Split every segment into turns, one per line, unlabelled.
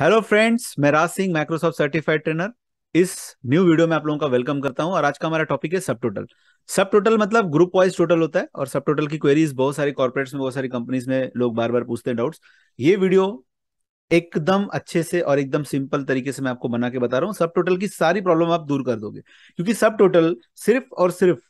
hello friends मैं Raj Singh Microsoft certified trainer इस new video में आप लोगों का वेलकम करता हूं और आज का हमारा टॉपिक है सब टोटल सब टोटल मतलब ग्रुप वाइज टोटल होता है और सब टोटल की क्वेरीज बहुत सारी कॉर्पोरेट्स में बहुत सारी कंपनीज में लोग बार बार पूछते हैं डाउट्स ये वीडियो एकदम अच्छे से और एकदम सिंपल तरीके से मैं आपको बना के बता रहा हूँ सब टोटल की सारी प्रॉब्लम आप दूर कर दोगे क्योंकि सब टोटल सिर्फ और सिर्फ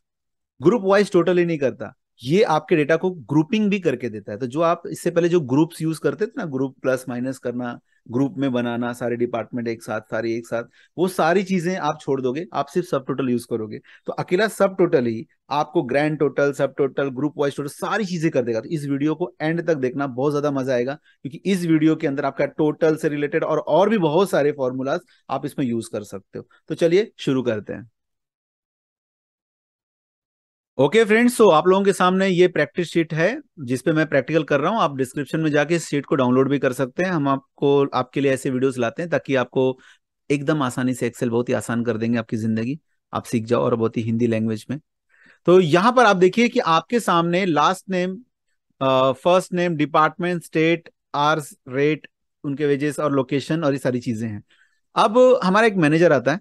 ग्रुप वाइज टोटल ही नहीं करता ये आपके डेटा को ग्रुपिंग भी करके देता है तो जो आप इससे पहले जो ग्रुप्स यूज करते थे ना ग्रुप प्लस माइनस करना ग्रुप में बनाना सारे डिपार्टमेंट एक साथ सारी एक साथ वो सारी चीजें आप छोड़ दोगे आप सिर्फ सब टोटल यूज करोगे तो अकेला सब टोटल ही आपको grand total sub total group wise total सारी चीजें कर देगा तो इस वीडियो को एंड तक देखना बहुत ज्यादा मजा आएगा क्योंकि इस वीडियो के अंदर आपका टोटल से रिलेटेड और और भी बहुत सारे फॉर्मूलाज आप इसमें यूज कर सकते हो तो चलिए शुरू करते हैं ओके फ्रेंड्स तो आप लोगों के सामने ये प्रैक्टिस शीट है जिसपे मैं प्रैक्टिकल कर रहा हूँ आप डिस्क्रिप्शन में जाके इस शीट को डाउनलोड भी कर सकते हैं हम आपको आपके लिए ऐसे वीडियोस लाते हैं ताकि आपको एकदम आसानी से एक्सेल बहुत ही आसान कर देंगे आपकी जिंदगी आप सीख जाओ और बहुत ही हिंदी लैंग्वेज में तो यहाँ पर आप देखिए कि आपके सामने last name first name department state hours rate उनके वेजेस और लोकेशन और ये सारी चीजें हैं अब हमारा एक मैनेजर आता है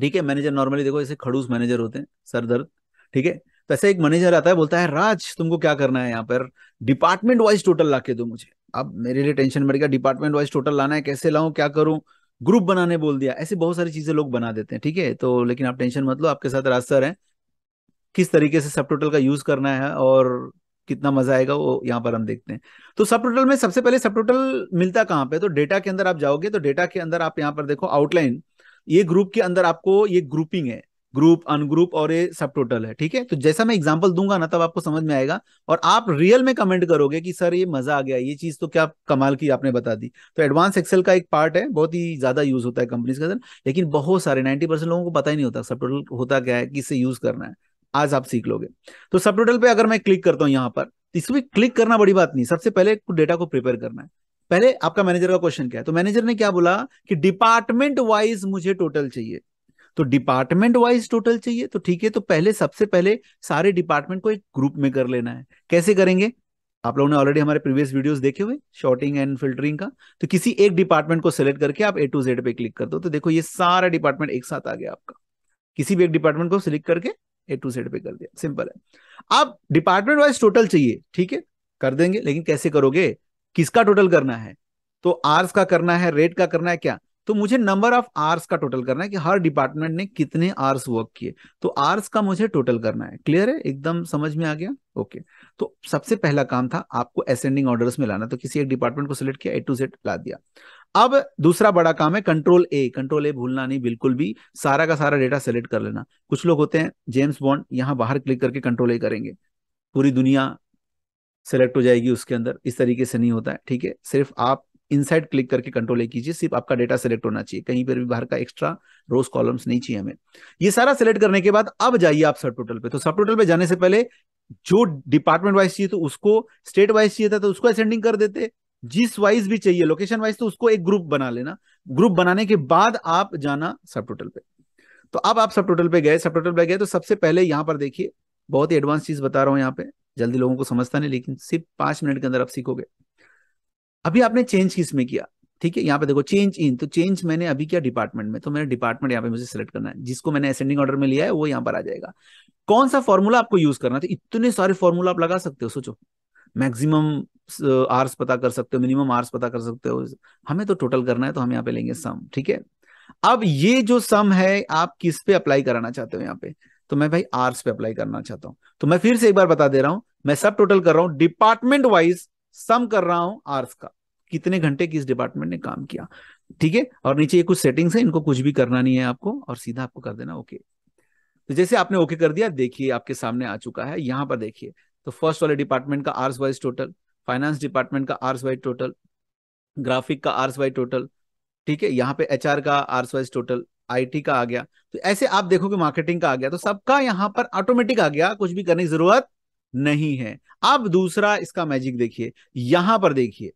ठीक है मैनेजर नॉर्मली देखो ऐसे खड़ूस मैनेजर होते हैं सर दर्द ठीक है तो ऐसा एक मैनेजर आता है बोलता है राज तुमको क्या करना है यहाँ पर डिपार्टमेंट वाइज टोटल ला के दो मुझे अब मेरे लिए टेंशन बढ़ गया डिपार्टमेंट वाइज टोटल लाना है कैसे लाऊं क्या करूं ग्रुप बनाने बोल दिया ऐसे बहुत सारी चीजें लोग बना देते हैं ठीक है तो लेकिन आप टेंशन मत लो आपके साथ राज सर है किस तरीके से सब टोटल का यूज करना है और कितना मजा आएगा वो यहाँ पर हम देखते हैं तो सब टोटल में सबसे पहले सब टोटल मिलता कहाँ पे तो डेटा के अंदर आप जाओगे तो डेटा के अंदर आप यहाँ पर देखो आउटलाइन ये ग्रुप के अंदर आपको ये ग्रुपिंग है ग्रुप अनग्रुप और ये सब टोटल है ठीक है तो जैसा मैं एग्जाम्पल दूंगा ना तब आपको समझ में आएगा और आप रियल में कमेंट करोगे कि सर ये मजा आ गया ये चीज तो क्या कमाल की आपने बता दी तो एडवांस एक्सेल का एक पार्ट है बहुत ही ज्यादा यूज होता है कंपनीज के अंदर लेकिन बहुत सारे नाइन्टी परसेंट लोगों को पता ही नहीं होता सब टोटल होता क्या है किससे यूज करना है आज आप सीख लोगे तो सब टोटल पे अगर मैं क्लिक करता हूँ यहाँ पर तो इसमें क्लिक करना बड़ी बात नहीं सबसे पहले डेटा को प्रिपेयर करना है पहले आपका मैनेजर का क्वेश्चन क्या है तो मैनेजर ने क्या बोला कि डिपार्टमेंट वाइज मुझे टोटल चाहिए तो डिपार्टमेंट वाइज टोटल चाहिए तो ठीक है तो पहले सबसे पहले सारे डिपार्टमेंट को एक ग्रुप में कर लेना है कैसे करेंगे आप लोगों ने ऑलरेडी हमारे प्रीवियस वीडियोस देखे हुए शॉर्टिंग एंड फिल्टरिंग का तो किसी एक डिपार्टमेंट को सिलेक्ट करके आप ए टू जेड पे क्लिक कर दो तो देखो ये सारा डिपार्टमेंट एक साथ आ गया आपका किसी भी एक डिपार्टमेंट को सिलेक्ट करके ए टू जेड पे कर दिया सिंपल है आप डिपार्टमेंट वाइज टोटल चाहिए ठीक है कर देंगे लेकिन कैसे करोगे किसका टोटल करना है तो आर्स का करना है रेट का करना है क्या तो मुझे नंबर ऑफ आर्स का टोटल करना है कि हर डिपार्टमेंट ने कितने आर्स वर्क किए तो आर्स का मुझे टोटल करना है क्लियर है एकदम समझ में आ गया ओके तो सबसे पहला काम था आपको असेंडिंग ऑर्डर्स में लाना तो किसी एक डिपार्टमेंट को सिलेक्ट किया ए टू जेड ला दिया अब दूसरा बड़ा काम है कंट्रोल ए कंट्रोल ए भूलना नहीं बिल्कुल भी सारा का सारा डेटा सेलेक्ट कर लेना कुछ लोग होते हैं जेम्स बॉन्ड यहां बाहर क्लिक करके कंट्रोल ए करेंगे पूरी दुनिया सेलेक्ट हो जाएगी उसके अंदर इस तरीके से नहीं होता है ठीक है सिर्फ आप इनसाइड क्लिक करके कंट्रोल ए कीजिए सिर्फ आपका डेटा सेलेक्ट होना चाहिए कहीं पर भी बाहर का एक्स्ट्रा रोज कॉलम्स नहीं चाहिए हमें ये सारा सेलेक्ट करने के बाद अब जाइए आप सब टोटल पे तो सब टोटल पे जाने से पहले जो डिपार्टमेंट वाइज चाहिए तो उसको स्टेट वाइज चाहिए था तो उसको असेंडिंग कर देते जिस वाइज भी चाहिए लोकेशन वाइज तो उसको एक ग्रुप बना लेना ग्रुप बनाने के बाद आप जाना सब टोटल पे तो अब आप सब टोटल पे गए सब टोटल पे गए तो सबसे पहले यहां पर देखिए बहुत ही एडवांस चीज बता रहा हूं यहाँ पे जल्दी लोगों को समझता नहीं लेकिन सिर्फ पांच मिनट के अंदर आप सीखोगे अभी आपने चेंज किस में किया ठीक है यहाँ पे देखो चेंज इन तो चेंज मैंने अभी किया डिपार्टमेंट में तो मैंने डिपार्टमेंट यहाँ पे मुझे सिलेक्ट करना है जिसको मैंने असेंडिंग ऑर्डर में लिया है वो यहाँ पर आ जाएगा कौन सा फॉर्मूला आपको यूज करना था तो इतने सारे फॉर्मूला आप लगा सकते हो सोचो मैक्सिमम आर्स uh, पता कर सकते हो मिनिमम आर्स पता कर सकते हो हमें तो टोटल करना है तो हम यहाँ पे लेंगे सम ठीक है अब ये जो सम है आप किस पे अप्लाई कराना चाहते हो यहाँ पे तो मैं भाई आर्स पे अप्लाई करना चाहता हूं तो मैं फिर से एक बार बता दे रहा हूं मैं सब टोटल कर रहा हूँ डिपार्टमेंट वाइज सम कर रहा हूं आर्स का कितने घंटे किस डिपार्टमेंट ने काम किया ठीक है और नीचे ये कुछ सेटिंग्स है इनको कुछ भी करना नहीं है आपको और सीधा आपको कर देना ओके तो जैसे आपने ओके कर दिया देखिए आपके सामने आ चुका है यहां पर देखिए तो फर्स्ट वाले डिपार्टमेंट का hours wise total finance department का आर्स वाइज टोटल ग्राफिक का आर्स वाइज टोटल ठीक है यहाँ पे एचआर का आर्स वाइज टोटल आईटी का आ गया तो ऐसे आप देखोगे मार्केटिंग का आ गया तो सबका यहाँ पर ऑटोमेटिक आ गया कुछ भी करने की जरूरत नहीं है अब दूसरा इसका मैजिक देखिए यहां पर देखिए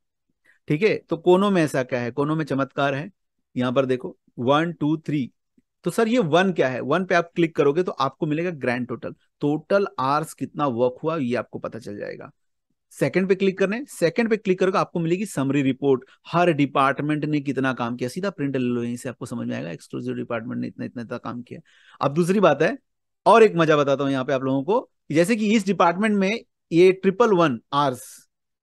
ठीक है तो कोनों में ऐसा क्या है कोनों में चमत्कार है यहां पर देखो वन टू थ्री तो सर ये वन क्या है वन पे आप क्लिक करोगे तो आपको मिलेगा ग्रैंड टोटल टोटल आर्स कितना वर्क हुआ ये आपको पता चल जाएगा सेकंड पे क्लिक करने सेकंड पे क्लिक करोगे आपको मिलेगी समरी रिपोर्ट हर डिपार्टमेंट ने कितना काम किया सीधा प्रिंट ले लो यहीं से आपको समझ में आएगा एक्सक्लूसिव डिपार्टमेंट ने इतना इतना काम किया अब दूसरी बात है और एक मजा बताता हूं यहाँ पे आप लोगों को जैसे कि इस डिपार्टमेंट में ये ट्रिपल वन आर्स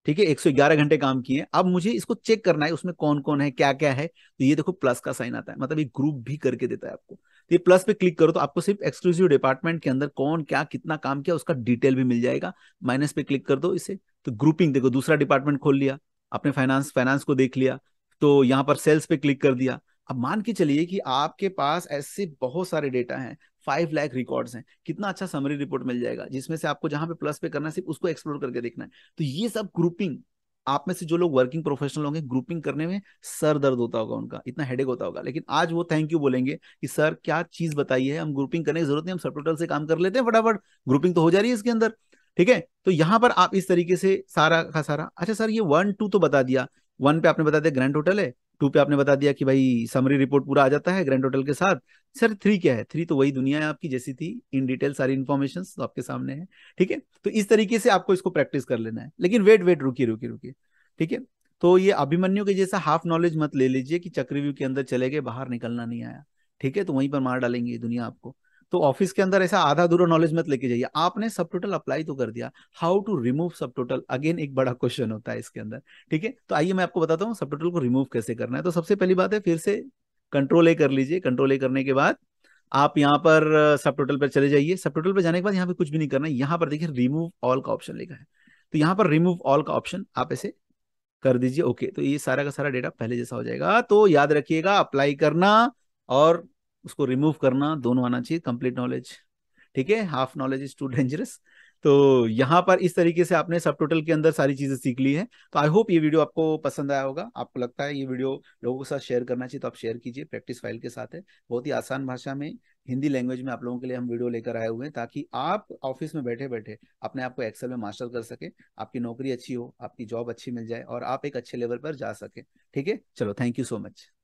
ठीक है 111 घंटे काम किए अब मुझे इसको चेक करना है उसमें कौन कौन है क्या क्या है तो ये देखो प्लस का साइन आता है मतलब ये ग्रुप भी करके देता है आपको तो ये प्लस पे क्लिक करो तो आपको सिर्फ एक्सक्लूसिव डिपार्टमेंट के अंदर कौन क्या कितना काम किया उसका डिटेल भी मिल जाएगा माइनस पे क्लिक कर दो इसे तो ग्रुपिंग देखो दूसरा डिपार्टमेंट खोल लिया आपने फाइनेंस फाइनेंस को देख लिया तो यहाँ पर सेल्स पे क्लिक कर दिया अब मान के चलिए कि आपके पास ऐसे बहुत सारे डेटा हैं फाइव लाख रिकॉर्ड्स हैं कितना अच्छा समरी रिपोर्ट मिल जाएगा जिसमें से आपको जहां पे प्लस पे करना है सिर्फ उसको एक्सप्लोर करके देखना है तो ये सब ग्रुपिंग आप में से जो लोग वर्किंग प्रोफेशनल होंगे ग्रुपिंग करने में सर दर्द होता होगा उनका इतना हेडेक होता होगा लेकिन आज वो थैंक यू बोलेंगे कि सर क्या चीज बताई है हम ग्रुपिंग करने की जरूरत नहीं हम सब टोटल से काम कर लेते हैं फटाफट ग्रुपिंग तो हो जा रही है इसके अंदर ठीक है तो यहाँ पर आप इस तरीके से सारा का सारा अच्छा सर ये वन टू तो बता दिया वन पे आपने बता दिया ग्रैंड होटल है टू पे आपने बता दिया कि भाई समरी रिपोर्ट पूरा आ जाता है ग्रैंड टोटल के साथ सर थ्री क्या है थ्री तो वही दुनिया है आपकी जैसी थी इन डिटेल सारी इन्फॉर्मेशन तो आपके सामने है ठीक है तो इस तरीके से आपको इसको प्रैक्टिस कर लेना है लेकिन वेट वेट रुकी रुकी रुकी ठीक है तो ये अभिमन्यु के जैसा हाफ नॉलेज मत ले लीजिए कि चक्रव्यूह के अंदर चले गए बाहर निकलना नहीं आया ठीक है तो वहीं पर मार डालेंगे दुनिया आपको तो ऑफिस के अंदर ऐसा आधा दूर नॉलेज मत लेके जाइए आपने सब टोटल अप्लाई तो कर दिया how to remove sub total again एक बड़ा क्वेश्चन होता है इसके अंदर ठीक है तो आइए मैं आपको बताता हूँ सब टोटल को रिमूव कैसे करना है तो सबसे पहली बात है फिर से कंट्रोल ए कर लीजिए कंट्रोल ए करने के बाद आप यहाँ पर सब टोटल पर चले जाइए सब टोटल पर जाने के बाद यहाँ पे कुछ भी नहीं करना है यहाँ पर देखिए रिमूव ऑल का ऑप्शन लिखा है तो यहाँ पर रिमूव ऑल का ऑप्शन आप ऐसे कर दीजिए ओके तो ये सारा का सारा डेटा पहले जैसा हो जाएगा तो याद रखिएगा अप्लाई करना और उसको रिमूव करना दोनों आना चाहिए कंप्लीट नॉलेज ठीक है half knowledge is too dangerous तो यहाँ पर इस तरीके से आपने सब टोटल के अंदर सारी चीजें सीख ली है तो आई होप ये वीडियो आपको पसंद आया होगा आपको लगता है ये वीडियो लोगों के साथ शेयर करना चाहिए तो आप शेयर कीजिए प्रैक्टिस फाइल के साथ है बहुत ही आसान भाषा में हिंदी लैंग्वेज में आप लोगों के लिए हम वीडियो लेकर आए हुए हैं ताकि आप ऑफिस में बैठे बैठे अपने आप को एक्सेल में मास्टर कर सके आपकी नौकरी अच्छी हो आपकी जॉब अच्छी मिल जाए और आप एक अच्छे लेवल पर जा सके ठीक है चलो थैंक यू सो मच